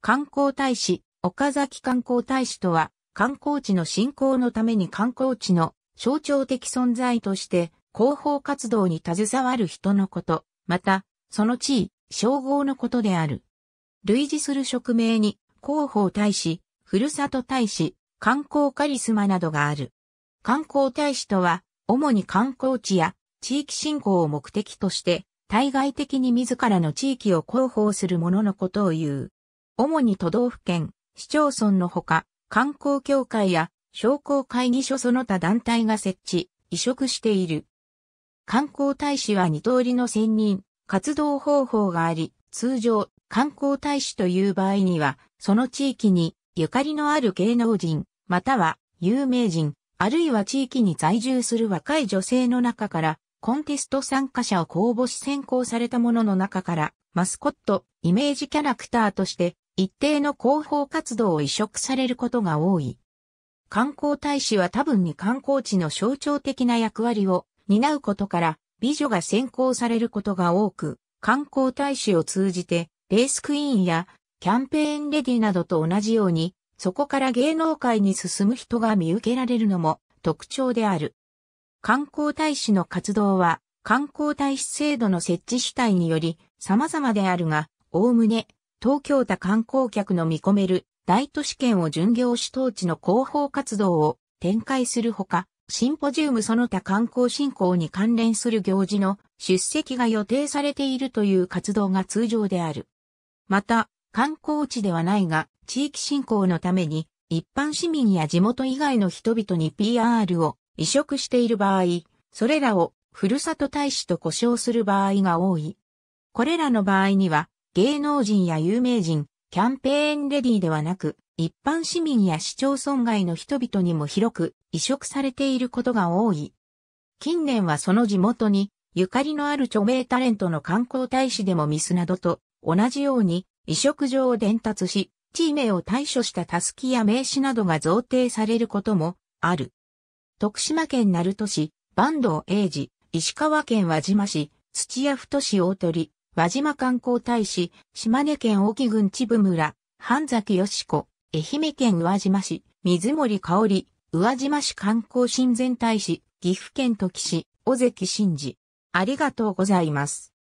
観光大使、岡崎観光大使とは、観光地の振興のために観光地の象徴的存在として、広報活動に携わる人のこと、また、その地位、称号のことである。類似する職名に、広報大使、ふるさと大使、観光カリスマなどがある。観光大使とは、主に観光地や地域振興を目的として、対外的に自らの地域を広報する者のことを言う。主に都道府県、市町村のほか、観光協会や商工会議所その他団体が設置、移植している。観光大使は二通りの選任、活動方法があり、通常、観光大使という場合には、その地域にゆかりのある芸能人、または有名人、あるいは地域に在住する若い女性の中から、コンテスト参加者を公募し選考されたものの中から、マスコット、イメージキャラクターとして、一定の広報活動を移植されることが多い。観光大使は多分に観光地の象徴的な役割を担うことから美女が選考されることが多く、観光大使を通じてレースクイーンやキャンペーンレディなどと同じように、そこから芸能界に進む人が見受けられるのも特徴である。観光大使の活動は観光大使制度の設置主体により様々であるが、おおむね東京都観光客の見込める大都市圏を巡業主当地の広報活動を展開するほか、シンポジウムその他観光振興に関連する行事の出席が予定されているという活動が通常である。また、観光地ではないが、地域振興のために、一般市民や地元以外の人々に PR を移植している場合、それらをふるさと大使と呼称する場合が多い。これらの場合には、芸能人や有名人、キャンペーンレディではなく、一般市民や市町村外の人々にも広く移植されていることが多い。近年はその地元に、ゆかりのある著名タレントの観光大使でもミスなどと同じように移植上を伝達し、地名を対処したタスキや名刺などが贈呈されることもある。徳島県鳴門市、坂東英治、石川県輪島市、土屋太市大鳥、輪島観光大使、島根県隠岐郡千部村、半崎よ子、愛媛県宇和島市、水森香織、宇和島市観光親善大使、岐阜県土岐市、小関真治。ありがとうございます。